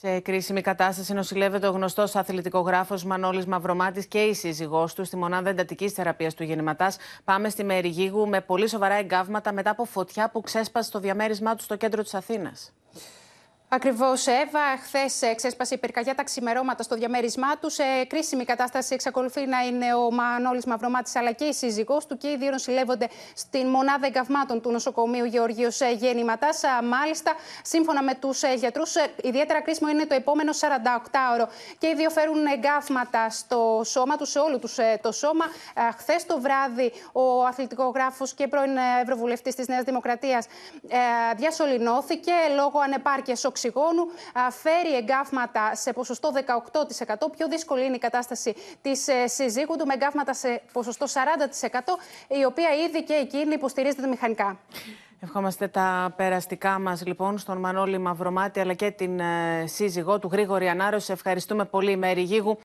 Σε κρίσιμη κατάσταση νοσηλεύεται ο γνωστός αθλητικογράφος Μανώλης Μαυρομάτης και η σύζυγός του στη μονάδα εντατικής θεραπείας του Γεννηματάς. Πάμε στη Μεριγίγου με πολύ σοβαρά εγκάβματα μετά από φωτιά που ξέσπασε στο διαμέρισμά του στο κέντρο της Αθήνας. Ακριβώς, Εύα. Χθες ε, ξέσπασε η πυρκαγιά τα ξημερώματα στο διαμέρισμά τους. Σε κρίσιμη κατάσταση εξακολουθεί να είναι ο Μανώλης Μαυρομάτης αλλά και η σύζυγός του. Και οι δύο νοσηλεύονται στην μονάδα εγκαυμάτων του νοσοκομείου Γεωργίου ε, Γεννηματά. Μάλιστα, σύμφωνα με τους ε, γιατρούς, ιδιαίτερα κρίσιμο είναι το επόμενο 48ωρο. Και οι δύο φέρουν στο σώμα τους, σε όλο τους το σώμα. Χθες το βράδυ, ο αθλητικογράφος και πρώην Ευρωβουλευτής της Νέας Δημοκρατίας διασωληνώθηκε λόγω ανεπάρκειας οξυγόνου, φέρει εγκάφματα σε ποσοστό 18%. Πιο δύσκολη είναι η κατάσταση της ε, συζύγου του, με εγκάφματα σε ποσοστό 40%, η οποία ήδη και εκείνη υποστηρίζεται μηχανικά. Ευχόμαστε τα περαστικά μας λοιπόν στον Μανώλη Μαυρομάτη αλλά και την ε, σύζυγό του Γρήγορη Σε Ευχαριστούμε πολύ, Μέρη Γίγου.